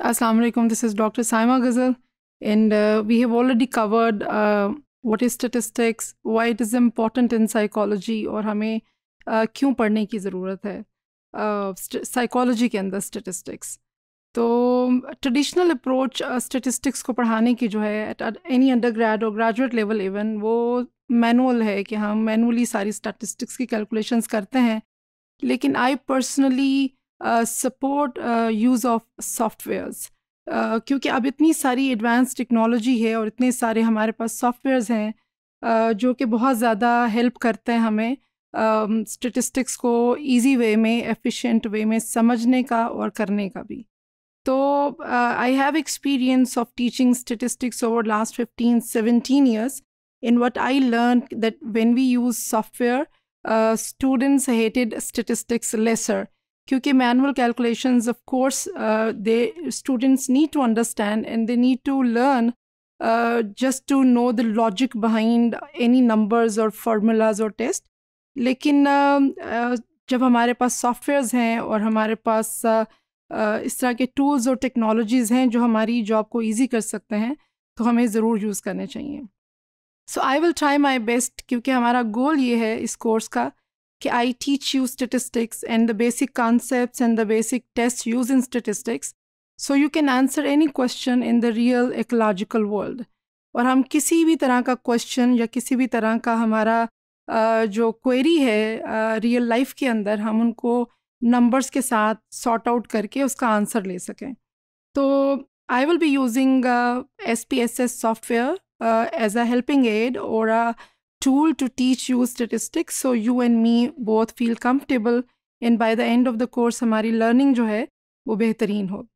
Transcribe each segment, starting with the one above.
Assalamu alaikum, this is Dr. Saima Ghazal, and uh, we have already covered uh, what is statistics, why it is important in psychology, और हमें uh, क्यों पढ़ने की ज़रूरत है psychology uh, के अंदर स्टेटिस्टिक्स तो ट्रेडिशनल अप्रोच स्टेटिस्टिक्स को पढ़ाने की जो है एट एनी अंडर ग्रेड और ग्रेजुएट लेवल इवन वो मैनुअल है कि हम मैनुअली सारी स्टैटिस्टिक्स की कैलकुलेशंस करते हैं लेकिन I personally support use of softwares क्योंकि अब इतनी सारी एडवांस टेक्नोलॉजी है और इतने सारे हमारे पास सॉफ्टवेयर्स हैं uh, जो कि बहुत ज़्यादा हेल्प करते हैं हमें स्टेटिस्टिक्स uh, को इजी वे में एफिशिएंट वे में समझने का और करने का भी तो I have experience of teaching statistics over last fifteen seventeen years in what I learn that when we use software students hated statistics lesser क्योंकि manual calculation of course they students need to understand and they need to learn just to know the logic behind any numbers और formulas और test लेकिन uh, uh, um, uh, जब हमारे पास softwares हैं और हमारे पास uh, uh इस तरह के टूल्स और टेक्नोलॉजीज़ हैं जो हमारी जॉब को ईजी कर सकते हैं तो हमें ज़रूर यूज़ करने चाहिए so I will try my best क्योंकि हमारा गोल ये है इस कोर्स का कि I teach you statistics and the basic concept and the basic test use in statistics so you can answer any question in the real ecological world और हम किसी भी तरह का क्वेश्चन या किसी भी तरह का हमारा जो क्वेरी है रियल लाइफ के अंदर हम उनको नंबर्स के साथ सॉर्ट आउट करके उसका आंसर ले सकें तो I will be using S P S S software as a helping aid और tool to teach you statistics so you and me both feel comfortable and by the end of the course हमारी learning जो है वो बेहतरीन हो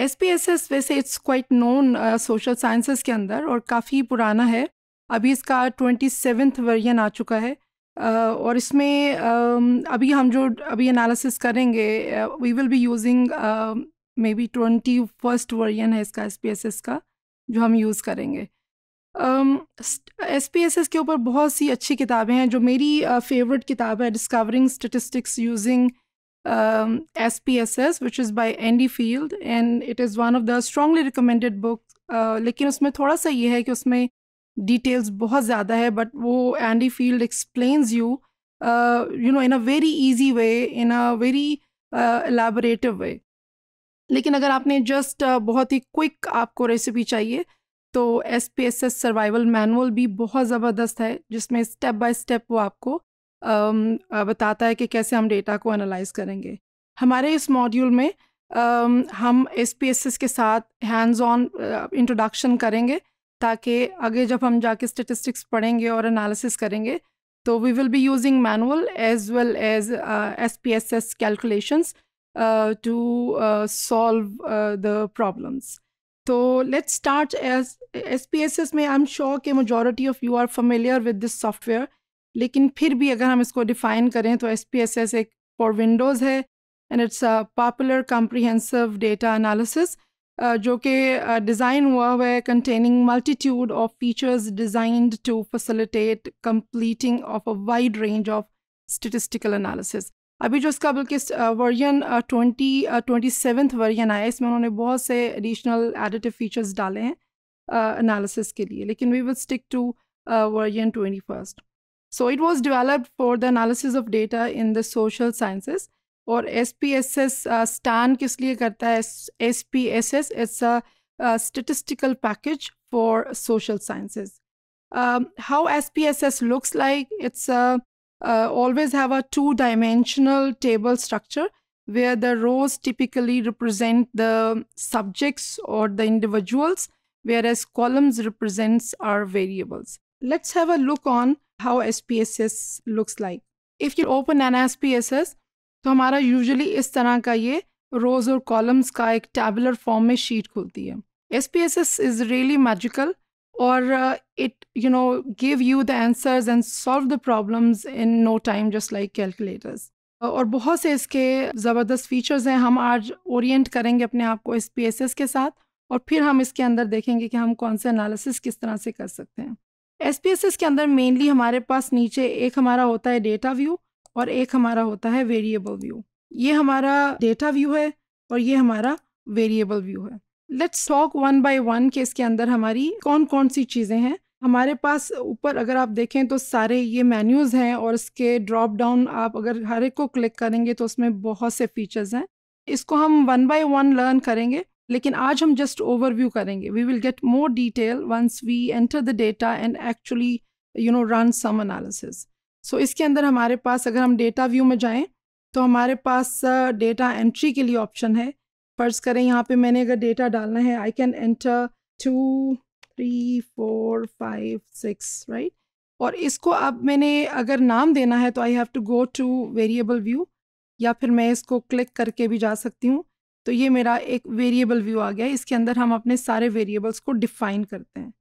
S P S S वैसे it's quite known social sciences के अंदर और काफ़ी पुराना है अभी इसका ट्वेंटी सेवन्थ वर्जन आ चुका है uh, और इसमें uh, अभी हम जो अभी एनालिसिस करेंगे we will be using maybe twenty first version है इसका एस पी एस एस का जो हम यूज़ करेंगे एस पी एस एस के ऊपर बहुत सी अच्छी किताबें हैं जो मेरी फेवरेट किताब है discovering statistics using S P S S which is by Andy Field and it is one of the strongly recommended book लेकिन उसमें थोड़ा सा ये है कि उसमें डिटेल्स बहुत ज़्यादा है बट वो Andy Field explains you you know in a very easy way in a very elaborative way लेकिन अगर आपने जस्ट uh, बहुत ही क्विक आपको रेसिपी चाहिए तो S P S S survival manual भी बहुत ज़बरदस्त है जिसमें स्टेप बाय स्टेप वो आपको बताता है कि कैसे हम डेटा को एनालाइज करेंगे हमारे इस मॉड्यूल में हम एस पी एस एस के साथ हैंड्स ऑन इंट्रोडक्शन करेंगे ताकि आगे जब हम जाके स्टेटिस्टिक्स पढ़ेंगे और एनालिसिस करेंगे तो we will be using manual as well as S P S S calculations to solve the problems तो let's start S S P S S में आई एम श्योर के majority of you are familiar with this software लेकिन फिर भी अगर हम इसको define करें तो एस पी एस एस एक फॉर विंडोज़ है and it's a popular comprehensive data analysis जो कि डिज़ाइन हुआ हुआ है containing multitude of features designed to facilitate completing of a wide range of statistical analysis अभी जो इसका बल्कि version twenty twenty seventh version आया इसमें उन्होंने बहुत से एडिशनल एडिटिव फीचर्स डाले हैं एनालिसिस uh, के लिए लेकिन we will stick to version twenty first so it was developed for the analysis of data in the social sciences और S P S S stand किस लिए करता है S P S S it's a for social sciences how S P S S looks like it's a uh, always have a two-dimensional table structure where the rows typically represent the subjects or the individuals, whereas columns represents our variables. Let's have a look on how SPSS looks like. If you open an SPSS, तो हमारा usually इस तरह का ये रोज और columns का एक tabular form mein sheet खुलती है SPSS is really magical. और it you know give you the answers and solve the problems in no time just like calculators और बहुत से इसके ज़बरदस्त फीचर्स हैं हम आज ओरिएंट करेंगे अपने आप को एस के साथ और फिर हम इसके अंदर देखेंगे कि हम कौन से एनालिसिस किस तरह से कर सकते हैं एस के अंदर मेनली हमारे पास नीचे एक हमारा होता है डेटा व्यू और एक हमारा होता है वेरिएबल व्यू ये हमारा डेटा व्यू है और ये हमारा वेरिएबल व्यू है let's talk one by one के इसके अंदर हमारी कौन कौन सी चीज़ें हैं हमारे पास ऊपर अगर आप देखें तो सारे ये मेन्यूज़ हैं और इसके ड्रॉप डाउन आप अगर हर एक को क्लिक करेंगे तो उसमें बहुत से फीचर्स हैं इसको हम वन बाय वन लर्न करेंगे लेकिन आज हम जस्ट ओवरव्यू करेंगे we will get more detail once we enter the data and actually you know run some analysis so इसके अंदर हमारे पास अगर हम डेटा व्यू में जाएं तो हमारे पास डेटा uh, एंट्री के लिए ऑप्शन है फ़र्ज़ करें यहाँ पे मैंने अगर डेटा डालना है I can enter two three four five six right और इसको अब मैंने अगर नाम देना है तो I have to go to variable view या फिर मैं इसको क्लिक करके भी जा सकती हूँ तो ये मेरा एक वेरिएबल व्यू आ गया इसके अंदर हम अपने सारे वेरिएबल्स को डिफ़ाइन करते हैं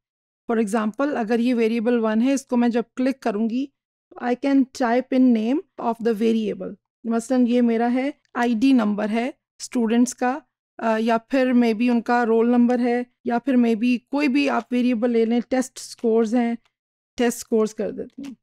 फॉर एग्ज़ाम्पल अगर ये वेरिएबल वन है इसको मैं जब क्लिक करूँगी तो I can type in name of the variable मसलन ये मेरा है डी नंबर है स्टूडेंट्स का या फिर मे बी उनका रोल नंबर है या फिर मे बी कोई भी आप वेरिएबल ले लें टेस्ट स्कोर्स हैं टेस्ट स्कोर्स कर देती हैं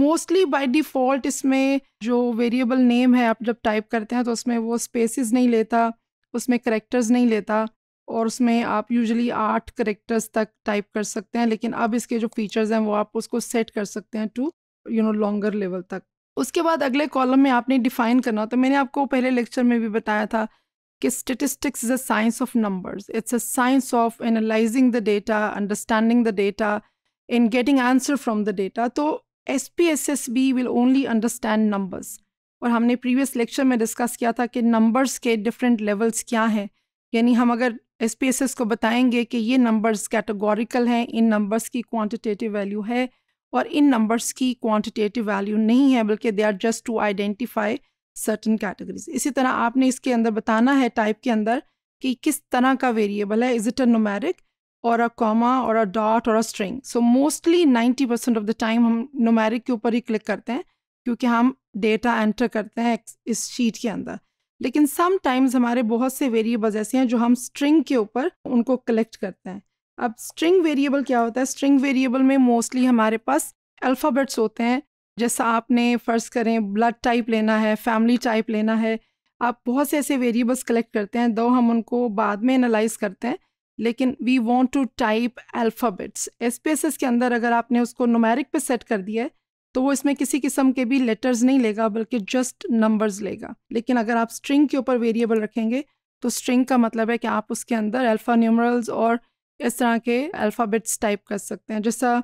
मोस्टली बाई डिफ़ॉल्ट इसमें जो वेरिएबल नेम है आप जब टाइप करते हैं तो उसमें वो स्पेसिस नहीं लेता उसमें करेक्टर्स नहीं लेता और उसमें आप यूजली आठ करेक्टर्स तक टाइप कर सकते हैं लेकिन अब इसके जो फीचर्स हैं वो आप उसको सेट कर सकते हैं to you know longer level तक उसके बाद अगले कॉलम में आपने डिफ़ाइन करना तो मैंने आपको पहले लेक्चर में भी बताया था कि statistics is a science of number it's a science of analysing the data understanding the data in getting answer from the data तो S P S S B will only understand numbers और हमने previous lecture में discuss किया था कि numbers के different levels क्या हैं यानी हम अगर एस पी एस एस को बताएंगे कि ये नंबर्स कैटेगोरिकल हैं इन नंबर्स की क्वान्टिटेटिव वैल्यू है और इन नंबर्स की क्वान्टिटेटिव वैल्यू नहीं है बल्कि they are just to identify certain categories इसी तरह आपने इसके अंदर बताना है टाइप के अंदर कि किस तरह का वेरिएबल है इज इट अ नोमैरिक और अ कॉमा और अ डॉट और a string so mostly 90 percent of the time हम नोमैरिक के ऊपर ही क्लिक करते हैं क्योंकि हम डेटा एंटर करते हैं इस शीट के अंदर लेकिन समटाइम्स हमारे बहुत से वेरिएबल्स ऐसे हैं जो हम स्ट्रिंग के ऊपर उनको कलेक्ट करते हैं अब स्ट्रिंग वेरिएबल क्या होता है स्ट्रिंग वेरिएबल में मोस्टली हमारे पास अल्फ़ाबेट्स होते हैं जैसा आपने फ़र्ज़ करें ब्लड टाइप लेना है फैमिली टाइप लेना है आप बहुत से ऐसे वेरिएबल्स कलेक्ट करते हैं दो हम उनको बाद में एनालाइज करते हैं लेकिन we want to type alphabets S के अंदर अगर आपने उसको नुमैरिक पे सेट कर दिया है तो वो इसमें किसी किस्म के भी लेटर्स नहीं लेगा बल्कि जस्ट नंबर्स लेगा लेकिन अगर आप स्ट्रिंग के ऊपर वेरिएबल रखेंगे तो स्ट्रिंग का मतलब है कि आप उसके अंदर अल्फ़ा न्यूमरल्स और इस तरह के अल्फ़ाबेट्स टाइप कर सकते हैं जैसा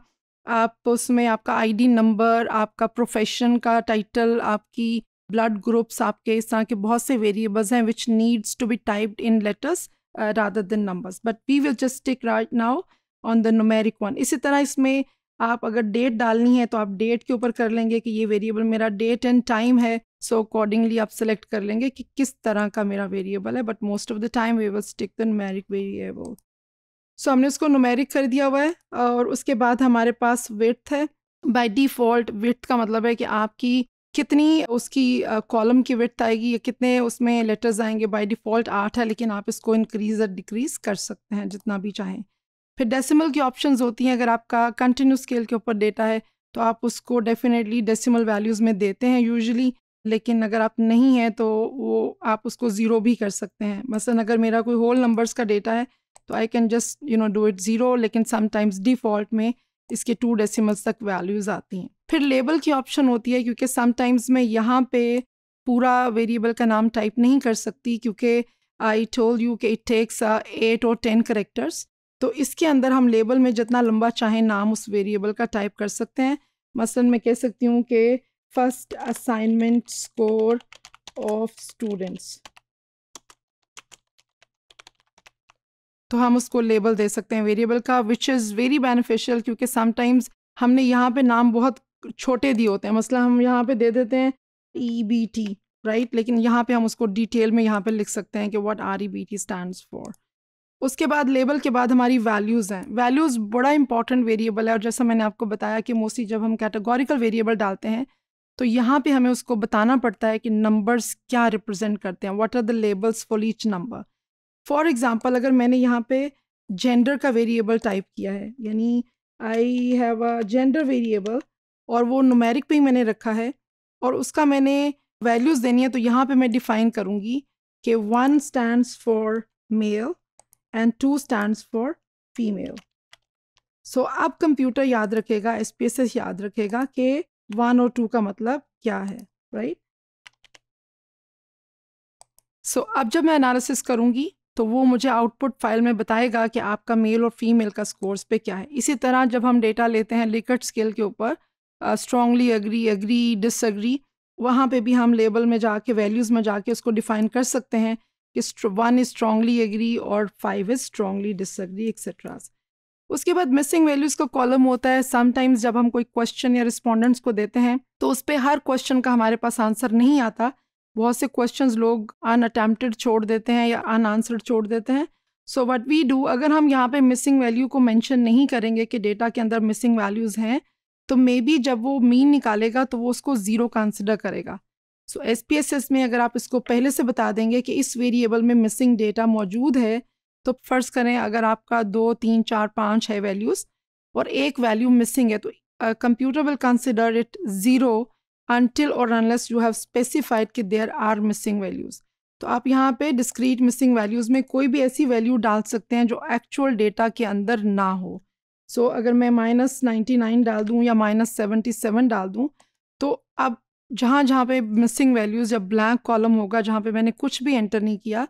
आप उसमें आपका आईडी नंबर आपका प्रोफेशन का टाइटल आपकी ब्लड ग्रुप्स आपके इस तरह के बहुत से वेरिएबल्स हैं which needs to be typed in letters rather than numbers but we will just take right now on the numeric one इसी तरह इसमें आप अगर डेट डालनी है तो आप डेट के ऊपर कर लेंगे कि ये वेरिएबल मेरा डेट एंड टाइम है सो so अकॉर्डिंगली आप सेलेक्ट कर लेंगे कि किस तरह का मेरा वेरिएबल है but most of the time we will stick the numeric variable so so, हमने उसको नोमेरिक कर दिया हुआ है और उसके बाद हमारे पास विथ है बाय डिफ़ॉल्ट विथ का मतलब है कि आपकी कितनी उसकी कॉलम की विथ आएगी या कितने उसमें लेटर्स आएंगे बाय डिफ़ॉल्ट आठ है लेकिन आप इसको इंक्रीज और डिक्रीज कर सकते हैं जितना भी चाहें फिर डेसिमल की ऑप्शन होती हैं अगर आपका कंटिन्यू स्केल के ऊपर डेटा है तो आप उसको डेफिनेटली डेसिमल वैल्यूज़ में देते हैं यूजली लेकिन अगर आप नहीं हैं तो वो आप उसको ज़ीरो भी कर सकते हैं मसलन अगर मेरा कोई होल नंबर्स का डेटा है तो I can just you know do it zero लेकिन समटाइम्स डिफ़ॉल्ट में इसके टू डेसिमल्स तक वैल्यूज़ आती हैं फिर लेबल की ऑप्शन होती है क्योंकि समटाइम्स मैं यहाँ पे पूरा वेरिएबल का नाम टाइप नहीं कर सकती क्योंकि आई टोल यू कि इट टेक्स एट और टेन करेक्टर्स तो इसके अंदर हम लेबल में जितना लंबा चाहें नाम उस वेरिएबल का टाइप कर सकते हैं मसलन मैं कह सकती हूँ कि first assignment score of students तो हम उसको लेबल दे सकते हैं वेरिएबल का विच इज़ वेरी बेनिफिशियल क्योंकि समटाइम्स हमने यहाँ पे नाम बहुत छोटे दिए होते हैं मसला हम यहाँ पे दे देते हैं ई बी टी राइट लेकिन यहाँ पे हम उसको डिटेल में यहाँ पे लिख सकते हैं कि what are E B T stand for उसके बाद लेबल के बाद हमारी वैल्यूज़ हैं वैल्यूज़ बड़ा इंपॉर्टेंट वेरिएबल है और जैसा मैंने आपको बताया कि मोस्टली जब हम कैटेगोरिकल वेरिएबल डालते हैं तो यहाँ पे हमें उसको बताना पड़ता है कि नंबर्स क्या रिप्रेजेंट करते हैं what are the labels for each number for example अगर मैंने यहाँ पे जेंडर का वेरिएबल टाइप किया है यानी I have a gender variable और वो नुमेरिक पे ही मैंने रखा है और उसका मैंने वैल्यूज़ देनी है तो यहाँ पे मैं डिफ़ाइन करूँगी कि one stands for male and two stands for female so अब कंप्यूटर याद रखेगा एस याद रखेगा कि वन और टू का मतलब क्या है राइट right? सो so, अब जब मैं एनालिसिस करूँगी तो वो मुझे आउटपुट फाइल में बताएगा कि आपका मेल और फीमेल का स्कोर्स पे क्या है इसी तरह जब हम डेटा लेते हैं लिकट स्केल के ऊपर स्ट्रांगली एग्री एग्री डिसअग्री वहाँ पे भी हम लेबल में जाके वैल्यूज़ में जाके उसको डिफ़ाइन कर सकते हैं कि वन इज़ स्ट्रांगली एग्री और five is strongly disagree etcetera उसके बाद मिसिंग वैल्यूज़ का कॉलम होता है समटाइम्स जब हम कोई क्वेश्चन या रिस्पोंडेंट्स को देते हैं तो उस पर हर क्वेश्चन का हमारे पास आंसर नहीं आता बहुत से क्वेश्चन लोग अन छोड़ देते हैं या अन आंसर्ड छोड़ देते हैं सो वट वी डू अगर हम यहाँ पे मिसिंग वैल्यू को मैंशन नहीं करेंगे कि डेटा के अंदर मिसिंग वैल्यूज़ हैं तो मे बी जब वो मीन निकालेगा तो वो उसको ज़ीरो कंसिडर करेगा so S P S S में अगर आप इसको पहले से बता देंगे कि इस वेरिएबल में मिसिंग डेटा मौजूद है तो फ़र्ज़ करें अगर आपका दो तीन चार पाँच है वैल्यूज़ और एक वैल्यू मिसिंग है तो computer will consider it zero until और अनलेस यू हैव स्पेसिफाइड कि देयर आर मिसिंग वैल्यूज़ तो आप यहाँ पे डिस्क्रीट मिसिंग वैल्यूज़ में कोई भी ऐसी वैल्यू डाल सकते हैं जो एक्चुअल डेटा के अंदर ना हो सो so, अगर मैं माइनस नाइन्टी नाइन डाल दूँ या माइनस सेवेंटी सेवन डाल दूँ तो अब जहाँ जहाँ पे मिसिंग वैल्यूज़ या ब्लैंक कॉलम होगा जहाँ पे मैंने कुछ भी एंटर नहीं किया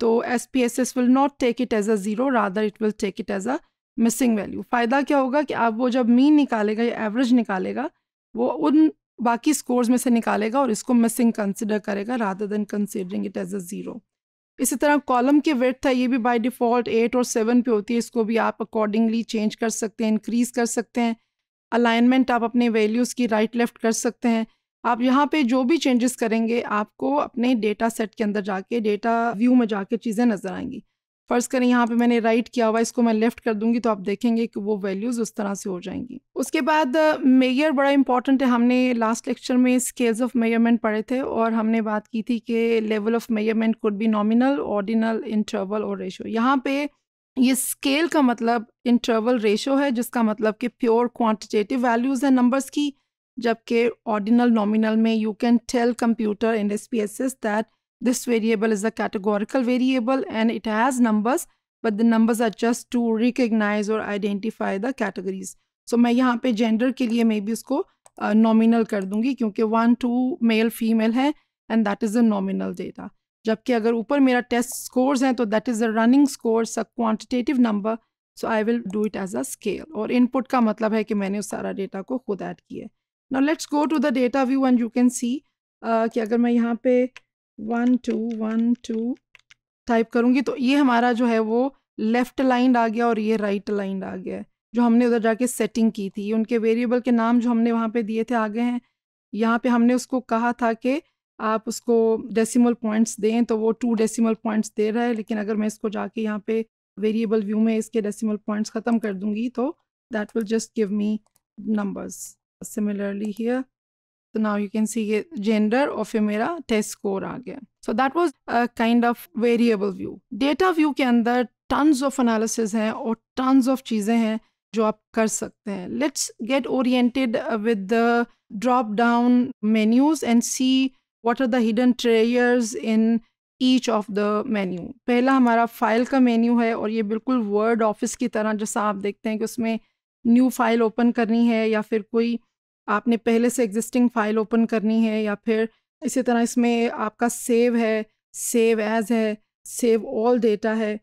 तो S P S S will not take it as a zero rather it will take it as a missing value फ़ायदा क्या होगा कि आप वो जब मीन निकालेगा या एवरेज निकालेगा वो उन बाकी स्कोर्स में से निकालेगा और इसको मिसिंग कंसिडर करेगा rather than considering it as a zero इसी तरह कॉलम की वेट था ये भी बाय डिफ़ॉल्ट एट और सेवन पे होती है इसको भी आप अकॉर्डिंगली चेंज कर सकते हैं इंक्रीज़ कर सकते हैं अलाइनमेंट आप अपने वैल्यूज़ की राइट right, लेफ़्ट कर सकते हैं आप यहाँ पे जो भी चेंजेस करेंगे आपको अपने डेटा सेट के अंदर जाके डेटा व्यू में जाके चीज़ें नज़र आएंगी फ़र्ज़ करें यहाँ पे मैंने राइट किया हुआ इसको मैं लेफ़्ट कर दूंगी तो आप देखेंगे कि वो वैल्यूज़ उस तरह से हो जाएंगी उसके बाद मेयर uh, बड़ा इंपॉर्टेंट है हमने लास्ट लेक्चर में स्केल्स ऑफ मेयरमेंट पढ़े थे और हमने बात की थी कि level of measurement could be nominal ordinal interval और रेशो यहाँ पे ये स्केल का मतलब इंटरवल रेशो है जिसका मतलब कि प्योर क्वान्टिटेटिव वैल्यूज़ है नंबर्स की जबकि ऑर्डिनल नॉमिनल में you can tell computer in S that This variable is a categorical variable and it has numbers, but the numbers are just to recognize or identify the categories. So main yahan pe gender ke liye maybe usko uh, nominal kar dungi kyunki 1 2 male, female hai and that is a nominal data. jabki agar upar mera test scores हैं to that is a running scores a quantitative number so i will do it as a scale और input ka matlab hai ki maine us sara data ko khud add kiya now let's go to the data view and you can see uh, ki agar main yahan pe one two one two type करूँगी तो ये हमारा जो है वो left lined आ गया और ये राइट लाइंड आ गया जो हमने उधर जाके सेटिंग की थी उनके वेरिएबल के नाम जो हमने वहाँ पे दिए थे आगे हैं यहाँ पे हमने उसको कहा था कि आप उसको डेसिमल पॉइंट्स दें तो वो टू डेसिमल पॉइंट्स दे रहा है लेकिन अगर मैं इसको जाके यहाँ पे वेरिएबल व्यू में इसके डेसिमल पॉइंट्स ख़त्म कर दूँगी तो that will just give me numbers similarly here So you can see ये जेंडर और फिर मेरा टेस्ट स्कोर आ गया so that was kind of variable view data view के अंदर टन्स ऑफ एनालिसिस हैं और टन्स ऑफ चीज़ें हैं जो आप कर सकते हैं let's get oriented with the drop down menus and see what are the hidden treasures in each of the menu पहला हमारा फाइल का मेन्यू है और ये बिल्कुल वर्ड ऑफिस की तरह जैसा आप देखते हैं कि उसमें न्यू फाइल ओपन करनी है या फिर कोई आपने पहले से एग्जिस्टिंग फाइल ओपन करनी है या फिर इसी तरह इसमें आपका सेव है सेव एज है सेव ऑल डेटा है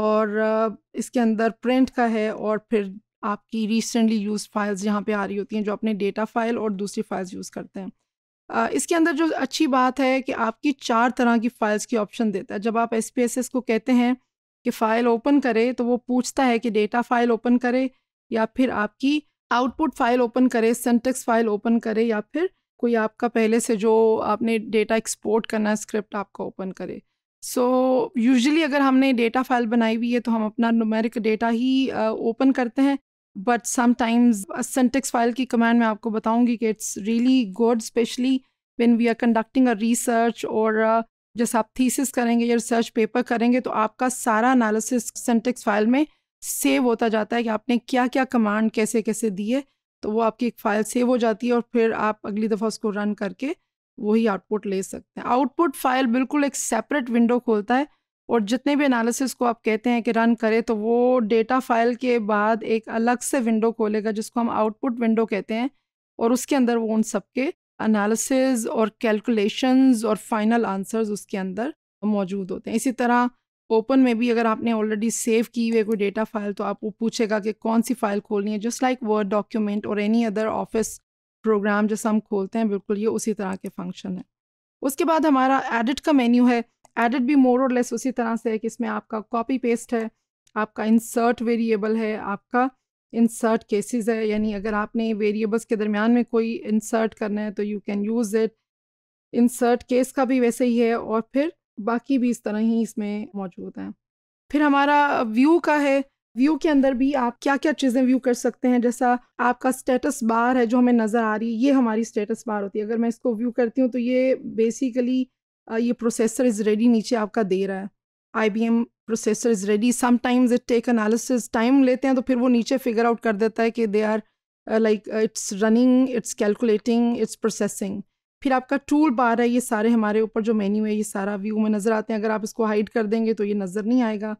और इसके अंदर प्रिंट का है और फिर आपकी रिसेंटली यूज फाइल्स यहाँ पे आ रही होती हैं जो अपने डेटा फाइल और दूसरी फाइल्स यूज़ करते हैं इसके अंदर जो अच्छी बात है कि आपकी चार तरह की फ़ाइल्स की ऑप्शन देता है जब आप एस को कहते हैं कि फ़ाइल ओपन करे तो वो पूछता है कि डेटा फाइल ओपन करे या फिर आपकी आउटपुट फाइल ओपन करें सेंटेक्स फाइल ओपन करें या फिर कोई आपका पहले से जो आपने डेटा एक्सपोर्ट करना है स्क्रिप्ट आपका ओपन करे सो so, यूजुअली अगर हमने डेटा फाइल बनाई हुई है तो हम अपना नुमेरिक डेटा ही ओपन uh, करते हैं बट समटाइम्स सेंटेक्स फाइल की कमांड मैं आपको बताऊंगी कि it's really good specially when we are conducting a research और जैसे आप थीसिस करेंगे या रिसर्च पेपर करेंगे तो आपका सारा एनालिसिस सेंटेक्स फाइल में सेव होता जाता है कि आपने क्या क्या कमांड कैसे कैसे दिए तो वो आपकी एक फ़ाइल सेव हो जाती है और फिर आप अगली दफ़ा उसको रन करके वही आउटपुट ले सकते हैं आउटपुट फाइल बिल्कुल एक सेपरेट विंडो खोलता है और जितने भी एनालिसिस को आप कहते हैं कि रन करें तो वो डेटा फाइल के बाद एक अलग से विंडो खोलेगा जिसको हम आउटपुट विंडो कहते हैं और उसके अंदर वो उन सबके एनालिसिस और कैलकुलेशंस और फाइनल आंसर्स उसके अंदर मौजूद होते हैं इसी तरह ओपन में भी अगर आपने ऑलरेडी सेव की हुई कोई डेटा फाइल तो आपको पूछेगा कि कौन सी फाइल खोलनी है जस्ट लाइक वर्ड डॉक्यूमेंट और एनी अदर ऑफिस प्रोग्राम जैसे हम खोलते हैं बिल्कुल ये उसी तरह के फंक्शन है उसके बाद हमारा एडिट का मेन्यू है एडिट भी मोर और लेस उसी तरह से है कि इसमें आपका कॉपी पेस्ट है आपका इंसर्ट वेरिएबल है आपका इंसर्ट केसेस है यानी अगर आपने वेरिएबल्स के दरमियान में कोई इंसर्ट करना है तो you can use it insert case का भी वैसे ही है और फिर बाकी भी इस तरह ही इसमें मौजूद हैं फिर हमारा व्यू का है व्यू के अंदर भी आप क्या क्या चीज़ें व्यू कर सकते हैं जैसा आपका स्टेटस बार है जो हमें नज़र आ रही है ये हमारी स्टेटस बार होती है अगर मैं इसको व्यू करती हूँ तो ये बेसिकली ये प्रोसेसर इज़ रेडी नीचे आपका दे रहा है I B M processor is ready sometimes it take analysis time लेते हैं तो फिर वो नीचे फिगर आउट कर देता है कि they are like it's running it's calculating it's processing फिर आपका टूल बार है ये सारे हमारे ऊपर जो मेन्यू है ये सारा व्यू में नज़र आते हैं अगर आप इसको हाइड कर देंगे तो ये नज़र नहीं आएगा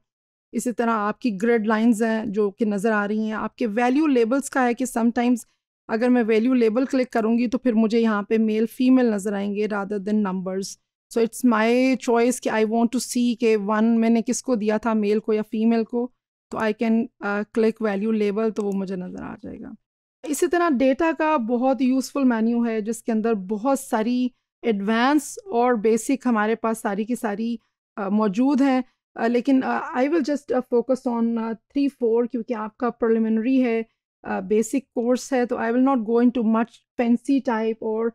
इसी तरह आपकी ग्रेड लाइंस हैं जो कि नज़र आ रही हैं आपके वैल्यू लेबल्स का है कि समटाइम्स अगर मैं वैल्यू लेबल क्लिक करूँगी तो फिर मुझे यहाँ पे मेल फीमेल नज़र आएंगे rather than numbers so it's my choice कि आई वॉन्ट टू सी के वन मैंने किसको दिया था मेल को या फीमेल को तो I can click value label तो वो मुझे नज़र आ जाएगा इसी तरह डेटा का बहुत यूज़फुल मेन्यू है जिसके अंदर बहुत सारी एडवांस और बेसिक हमारे पास सारी की सारी मौजूद हैं लेकिन I will just focus on three four क्योंकि आपका प्रलिमिनरी है बेसिक uh, कोर्स है तो I will not go in too much fancy type और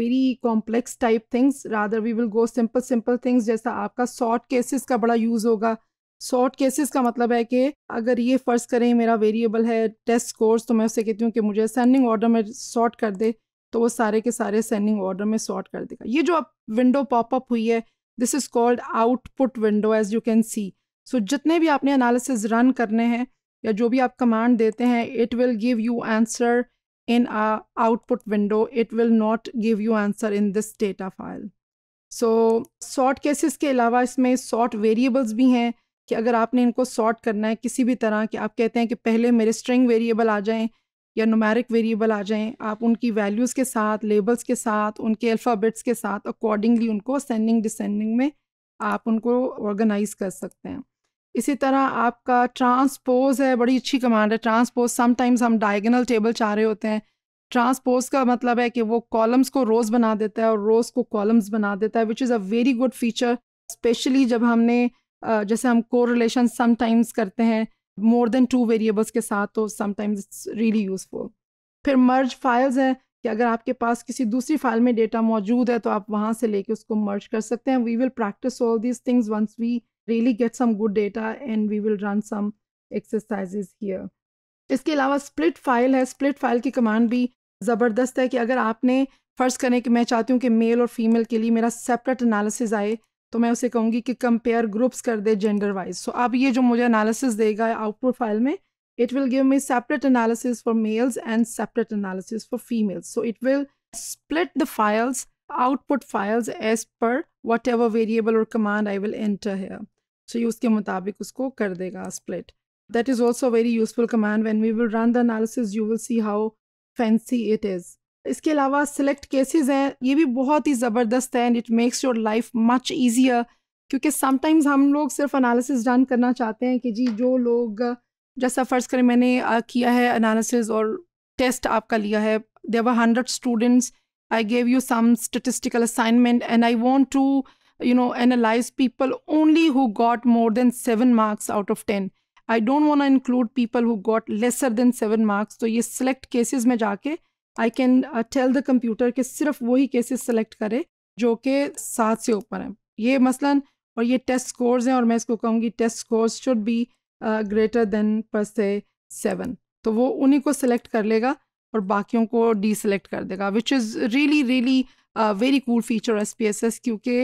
very complex type things rather we will go simple simple things जैसा आपका short cases का बड़ा यूज़ होगा सॉर्ट केसेस का मतलब है कि अगर ये फ़र्ज़ करें मेरा वेरिएबल है टेस्ट स्कोर्स तो मैं उससे कहती हूँ कि मुझे सेंडिंग ऑर्डर में सॉर्ट कर दे तो वो सारे के सारे सेंडिंग ऑर्डर में सॉर्ट कर देगा ये जो अब विंडो पॉपअप हुई है this is called output window as you can see so जितने भी आपने एनालिसिस रन करने हैं या जो भी आप कमांड देते हैं it will give you answer in output window it will not give you answer in this data file so short cases के अलावा इसमें शॉर्ट वेरिएबल्स भी हैं कि अगर आपने इनको सॉर्ट करना है किसी भी तरह कि आप कहते हैं कि पहले मेरे स्ट्रिंग वेरिएबल आ जाएं या नुमैरिक वेरिएबल आ जाएं आप उनकी वैल्यूज़ के साथ लेबल्स के साथ उनके अल्फ़ाबेट्स के साथ अकॉर्डिंगली उनको असेंडिंग डिसेंडिंग में आप उनको ऑर्गेनाइज कर सकते हैं इसी तरह आपका ट्रांसपोज है बड़ी अच्छी कमांड है ट्रांसपोज समटाइम्स हम डायगनल टेबल चाह रहे होते हैं ट्रांसपोज का मतलब है कि वो कॉलम्स को रोज़ बना देता है और रोज़ को कॉलम्स बना देता है which is a very good feature specially जब हमने जैसे हम को रिलेशन समटाइम्स करते हैं मोर देन टू वेरिएबल्स के साथ तो समटाइम्स इट्स रियली यूज़फुल फिर मर्ज फाइल्स हैं कि अगर आपके पास किसी दूसरी फाइल में डेटा मौजूद है तो आप वहाँ से लेके उसको मर्ज कर सकते हैं we will practice all these things once we really get some good data and we will run some exercises here इसके अलावा स्प्लिट फाइल है स्प्लिट फाइल की कमांड भी ज़बरदस्त है कि अगर आपने फ़र्ज़ करें कि मैं चाहती हूँ कि मेल और फीमेल के लिए मेरा सेपरेट एनालिसिस आए तो मैं उसे कहूँगी कि कंपेयर ग्रुप्स कर दे जेंडर वाइज सो अब ये जो मुझे एनालिसिस देगा आउटपुट फाइल में it will give me separate analysis for males and separate analysis for females so it will split the files output files as per whatever variable और command I will enter है सो ये उसके मुताबिक उसको कर देगा split that is also very useful command when we will run the analysis you will see how fancy it is इसके अलावा सिलेक्ट केसेस हैं ये भी बहुत ही ज़बरदस्त है and it makes your life much easier क्योंकि समटाइम्स हम लोग सिर्फ अनालिसिस डन करना चाहते हैं कि जी जो लोग जैसा फ़र्ज़ करें मैंने किया है एनालिसिस और टेस्ट आपका लिया है there were hundred students I gave you some statistical assignment and I want to you know analyse people only who got more than seven marks out of ten I don't want include people who got lesser than seven marks तो ये select cases में जाके I can tell the computer कि सिर्फ वही cases select करे जो कि सात से ऊपर हैं ये मसलन और ये टेस्ट स्कोर्स हैं और मैं इसको कहूँगी test scores should be greater than पर से सेवन तो वो उन्हीं को सिलेक्ट कर लेगा और बाकियों को डी सेलेक्ट कर देगा which is really really very cool feature S P S S क्योंकि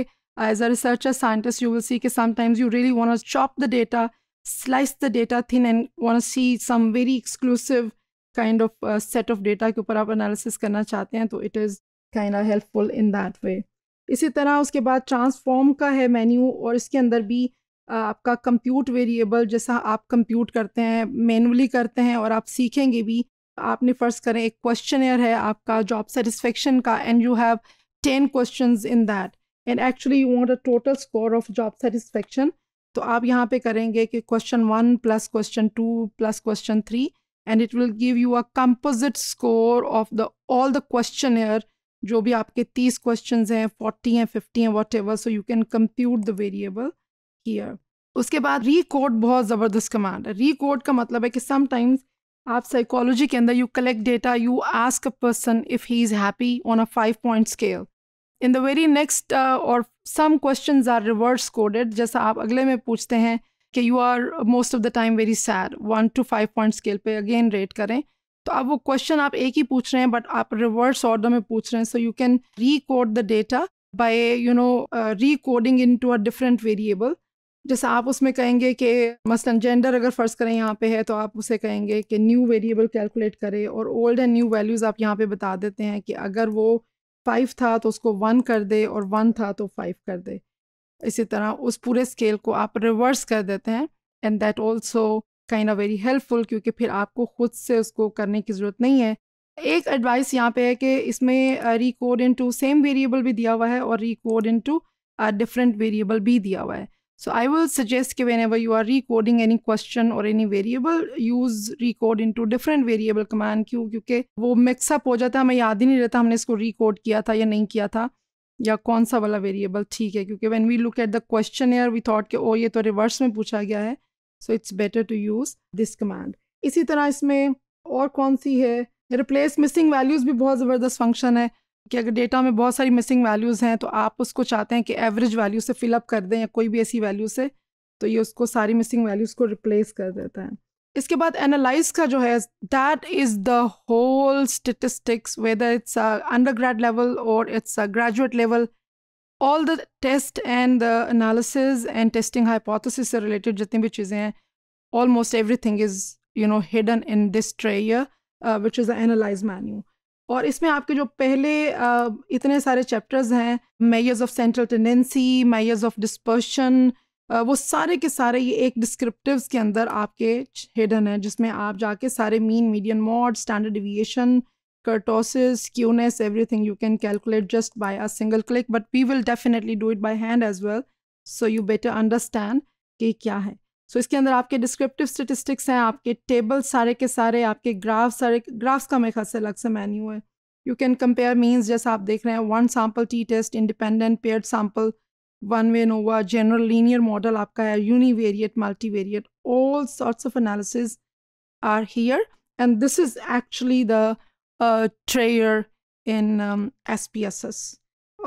as a researcher scientist you will see के sometimes you really want chop the data slice the data thin and want see some very exclusive kind of set of data के ऊपर आप analysis करना चाहते हैं तो it is kind of helpful in that way इसी तरह उसके बाद ट्रांसफॉर्म का है मेन्यू और इसके अंदर भी आपका कंप्यूट वेरिएबल जैसा आप कंप्यूट करते हैं मैनुअली करते हैं और आप सीखेंगे भी आपने फर्स्ट करें एक क्वेश्चन है आपका जॉब सेटिस्फेक्शन का and you have ten question in that and actually you want a total score of job satisfaction तो आप यहाँ पे करेंगे कि question one plus question two plus question three and it will give you a composite score of the all the question जो भी आपके तीस क्वेश्चन हैं फोर्टी हैं फिफ्टी हैं what so you can compute the variable here उसके बाद Recode बहुत ज़बरदस्त कमांड है रिकोड का मतलब है कि समटाइम्स आप साइकोलॉजी के अंदर you collect data you ask a person if he is happy on a five point scale in the very next और some question are reverse coded जैसा आप अगले में पूछते हैं कि you are most of the time very sad one to five point scale पे again rate करें तो अब वो क्वेश्चन आप एक ही पूछ रहे हैं बट आप रिवर्स ऑर्डर में पूछ रहे हैं so you can recode the data by you know recoding into a different variable जैसे आप उसमें कहेंगे कि मसलन जेंडर अगर फ़र्ज़ करें यहाँ पे है तो आप उसे कहेंगे कि न्यू वेरिएबल कैलकुलेट करें और ओल्ड एंड न्यू वैल्यूज़ आप यहाँ पे बता देते हैं कि अगर वो फाइव था तो उसको वन कर दे और वन था तो फाइव कर दे इसी तरह उस पूरे स्केल को आप रिवर्स कर देते हैं and that also kind of very helpful क्योंकि फिर आपको खुद से उसको करने की ज़रूरत नहीं है एक एडवाइस यहाँ पे है कि इसमें recode into same variable भी दिया हुआ है और recode into different variable भी दिया हुआ है सो आई विल सजेस्ट कि whenever you are recoding any question और any variable use recode into different variable command क्यों क्योंकि वो मिक्सअप हो जाता है हमें याद ही नहीं रहता हमने इसको रिकोड किया था या नहीं किया था या कौन सा वाला वेरिएबल ठीक है क्योंकि when we look at the question here we thought के ओ ये तो रिवर्स में पूछा गया है so it's better to use this command इसी तरह इसमें और कौन सी है रिप्लेस मिसिंग वैल्यूज़ भी बहुत ज़बरदस्त फंक्शन है कि अगर डेटा में बहुत सारी मिसिंग वैल्यूज़ हैं तो आप उसको चाहते हैं कि एवरेज वैल्यू से फिलअप कर दें या कोई भी ऐसी वैल्यू से तो ये उसको सारी मिसिंग वैल्यूज़ को रिप्लेस कर देता है इसके बाद एनालाइज का जो है that is the whole statistics whether it's undergrad level और it's a graduate level all the test and the analysis and testing hypothesis से रिलेटेड जितनी भी चीज़ें हैं almost everything is you know hidden in this treasure which is the analyse menu और इसमें आपके जो पहले uh, इतने सारे चैप्टर्स हैं measures of central tendency measures of dispersion वो सारे के सारे ये एक डिस्क्रिप्टिव के अंदर आपके हिडन है जिसमें आप जाके सारे mean median mode standard deviation kurtosis skewness everything you can calculate just by a single click but we will definitely do it by hand as well so you better understand कि क्या है so so, इसके अंदर आपके descriptive statistics हैं आपके table सारे के सारे आपके ग्राफ सारे ग्राफ्स का मेरे ख्याल से अलग से मैन्यू है यू कैन कंपेयर मीन्स जैसा आप देख रहे हैं one sample T test independent paired sample one way ANOVA general linear model आपका है univariate multivariate sorts of analysis are here and this is actually the treasure in S P S S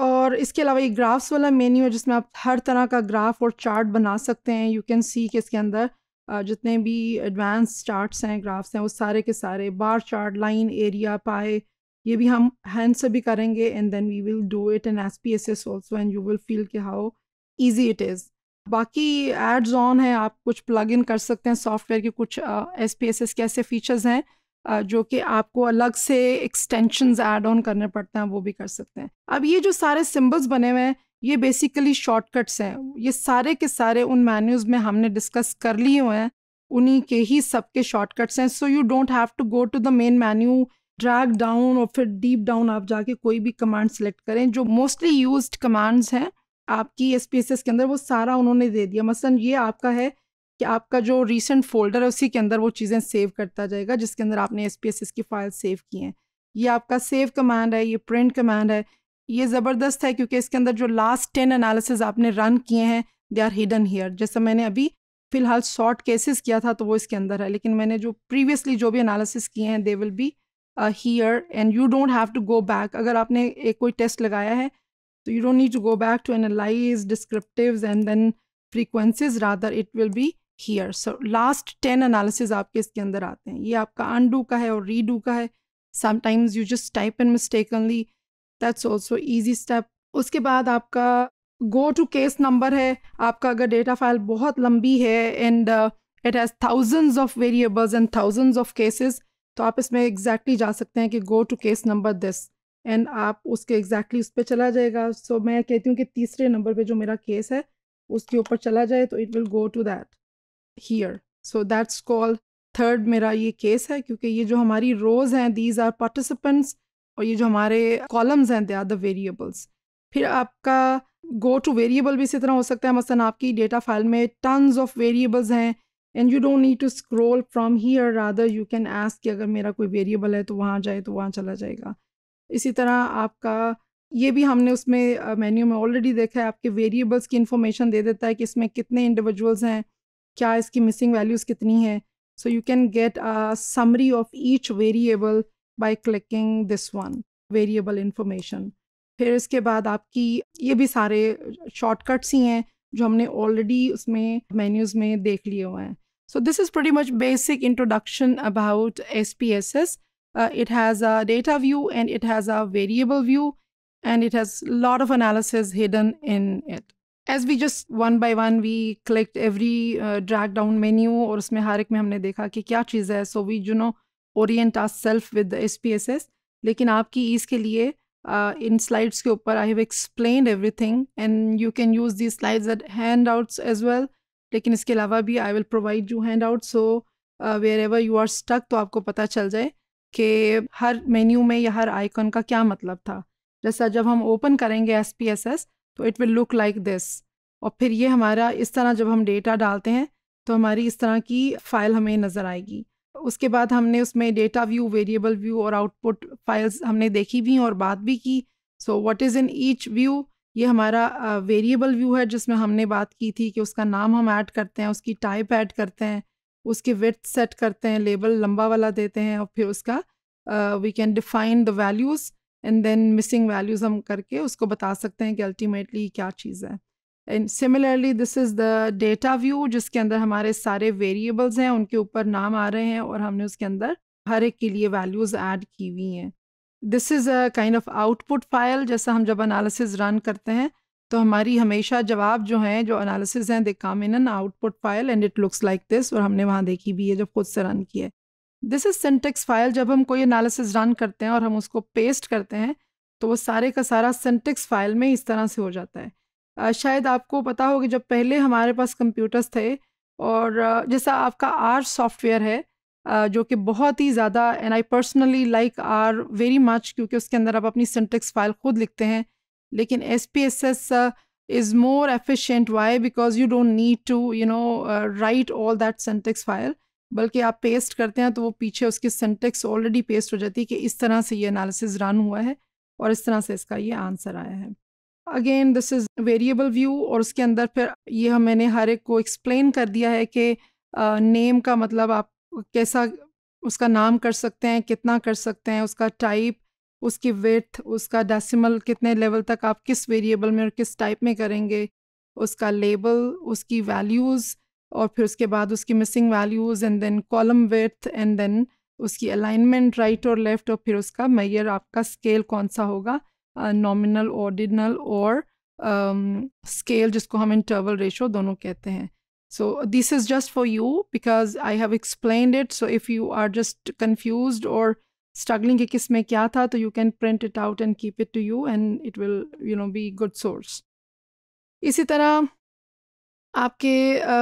और इसके अलावा ये graphs वाला menu है जिसमें आप हर तरह का ग्राफ और चार्ट बना सकते हैं यू कैन सी कि इसके अंदर uh, जितने भी एडवांस चार्ट्स हैं ग्राफ्स हैं वो सारे के सारे बार चार्ट लाइन एरिया पाए ये भी हम हैंड से भी करेंगे and then we will do it in S P S S also and you will feel कि हाउ ईजी इट इज़ बाकी एड्स ऑन है आप कुछ प्लग इन कर सकते हैं सॉफ्टवेयर के कुछ एस पी एस एस के ऐसे फीचर्स हैं uh, जो कि आपको अलग से एक्सटेंशन एड ऑन करने पड़ते हैं वो भी कर सकते हैं अब ये जो सारे सिम्बल्स बने हुए हैं ये बेसिकली शॉर्टकट्स हैं ये सारे के सारे उन मेन्यूज़ में हमने डिस्कस कर लिए हुए हैं उन्हीं के ही सबके शॉर्टकट्स हैं so you don't have to go to the main menu drag down और फिर डीप डाउन आप जाके कोई भी कमांड सेलेक्ट करें जो मोस्टली यूज कमांड्स हैं आपकी एस पी एस एस के अंदर वो सारा उन्होंने दे दिया मसलन ये आपका है कि आपका जो रिसेंट फोल्डर है उसी के अंदर वो चीज़ें सेव करता जाएगा जिसके अंदर आपने एस पी एस एस की फाइल सेव की हैं ये आपका सेव कमांड है ये प्रिंट कमांड है ये ज़बरदस्त है क्योंकि इसके अंदर जो लास्ट टेन एनालिसिस आपने रन किए हैं दे आर हिडन हेयर जैसे मैंने अभी फ़िलहाल शॉर्ट केसेस किया था तो वो इसके अंदर है लेकिन मैंने जो प्रीवियसली जो भी एनालिसिस किए हैं they will be here and you don't have to go back अगर आपने एक कोई टेस्ट लगाया है तो you don't need to go back to analyze descriptive and then frequencies rather it will be here so last ten analysis आपके इसके अंदर आते हैं ये आपका अन डू का है और री डू का है sometimes you just type and mistakenly that's also easy step उसके बाद आपका गो टू केस नंबर है आपका अगर डेटा फाइल बहुत लंबी है and it has thousands of variables and thousands of cases तो आप इसमें एग्जैक्टली exactly जा सकते हैं कि go to case number this and आप उसके एग्जैक्टली exactly उस पर चला जाएगा सो so, मैं कहती हूँ कि तीसरे नंबर पे जो मेरा केस है उसके ऊपर चला जाए तो it will go to that here so that's called third मेरा ये केस है क्योंकि ये जो हमारी रोज़ हैं दीज आर पार्टिसिपेंट्स और ये जो हमारे कॉलम्स हैं दे आर द वेरिएबल्स फिर आपका गो टू वेरिएबल भी इसी तरह हो सकता है मसलन आपकी डेटा फाइल में टन्स ऑफ वेरिएबल्स हैं and you don't need to scroll from here rather you can ask कि अगर मेरा कोई वेरिएबल है तो वहाँ जाए तो वहाँ चला जाएगा इसी तरह आपका ये भी हमने उसमें मेन्यू में ऑलरेडी देखा है आपके वेरिएबल्स की इन्फॉर्मेशन दे देता है कि इसमें कितने इंडिविजुअल्स हैं क्या इसकी मिसिंग वैल्यूज़ कितनी है so you can get a summary of each variable by clicking this one variable information फिर इसके बाद आपकी ये भी सारे शॉर्टकट्स ही हैं जो हमने ऑलरेडी उसमें मेन्यूज़ में देख लिए हुए हैं So this is pretty much basic introduction about SPSS. Uh, it has a data view and it has a variable view and it has a lot of analysis hidden in it. As we just one by one we clicked every uh, drag down menu or उसमें हर एक में हमने देखा कि क्या चीज़ so we you know orient ourselves with the SPSS लेकिन आपकी ease के लिए इन uh, स्लाइड्स के ऊपर I have explain everything and you can use the slides at as outs लेकिन इसके अलावा भी I will provide you handout so wherever you are stuck तो आपको पता चल जाए कि हर मेन्यू में या हर आइकन का क्या मतलब था जैसा जब हम ओपन करेंगे एस पी एस एस तो it will look like this और फिर ये हमारा इस तरह जब हम डेटा डालते हैं तो हमारी इस तरह की फ़ाइल हमें नज़र आएगी उसके बाद हमने उसमें डेटा व्यू वेरिएबल व्यू और आउटपुट फाइल्स हमने देखी भी और बात भी की so what is in each view ये हमारा वेरिएबल व्यू है जिसमें हमने बात की थी कि उसका नाम हम ऐड करते हैं उसकी टाइप ऐड करते हैं उसकी विथ सेट करते हैं लेबल लंबा वाला देते हैं और फिर उसका we can define the values and then missing values हम करके उसको बता सकते हैं कि अल्टीमेटली क्या चीज़ है and similarly this is the data view जिसके अंदर हमारे सारे वेरिएबल्स हैं उनके ऊपर नाम आ रहे हैं और हमने उसके अंदर हर एक के लिए वैल्यूज़ ऐड की हुई हैं this is a kind of output file जैसा हम जब अनालिसिस रन करते हैं तो हमारी हमेशा जवाब जो हैं जो अनालिसिस हैं they come in an output file and it looks like this और हमने वहाँ देखी भी है जब खुद से रन किया है दिस इज़ सेंटेक्स फाइल जब हम कोई अनालिसिस रन करते हैं और हम उसको पेस्ट करते हैं तो वो सारे का सारा सेंटेक्स फाइल में इस तरह से हो जाता है शायद आपको पता हो कि जब पहले हमारे पास कंप्यूटर्स थे और जैसा आपका आर सॉफ्टवेयर है जो कि बहुत ही ज़्यादा and I personally like are very much क्योंकि उसके अंदर आप अपनी सिंटेक्स फाइल खुद लिखते हैं लेकिन S P S S is more efficient why because you don't need to you know write all that syntax file बल्कि आप पेस्ट करते हैं तो वो पीछे उसकी सिंटेक्स ऑलरेडी पेस्ट हो जाती है कि इस तरह से ये एनालिसिस रन हुआ है और इस तरह से इसका ये आंसर आया है again this is variable view और उसके अंदर फिर ये मैंने हर एक को एक्सप्लेन कर दिया है कि नेम uh, का मतलब आप कैसा उसका नाम कर सकते हैं कितना कर सकते हैं उसका टाइप उसकी विथ उसका डेसिमल कितने लेवल तक आप किस वेरिएबल में और किस टाइप में करेंगे उसका लेबल उसकी वैल्यूज़ और फिर उसके बाद उसकी missing values and then column with and then उसकी अलाइनमेंट राइट और लेफ़्ट और फिर उसका मैयर आपका स्केल कौन सा होगा नॉमिनल ऑर्डिनल और स्केल जिसको हम इंटरवल रेशो दोनों कहते हैं So this is just for you because I have explained it. So if you are just confused or struggling कि किस में क्या था तो you can print it out and keep it to you and it will you know be good source. इसी तरह आपके आ,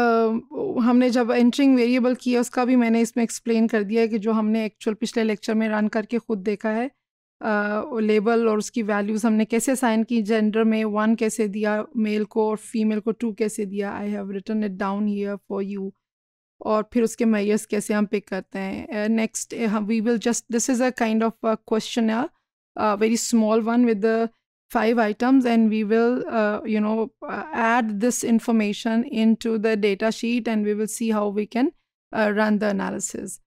हमने जब एंटरिंग वेरिएबल किया उसका भी मैंने इसमें एक्सप्लेन कर दिया है कि जो हमने एक्चुअल पिछले लेक्चर में रन करके खुद देखा है लेबल और उसकी वैल्यूज़ हमने कैसे साइन की जेंडर में वन कैसे दिया मेल को और फीमेल को टू कैसे दिया I have return it down here for you और फिर उसके मैयर्स कैसे हम पिक करते हैं next we will just this is a kind of question very small one with five items and we will uh, you know add this information into the data sheet and we will see how we can uh, run the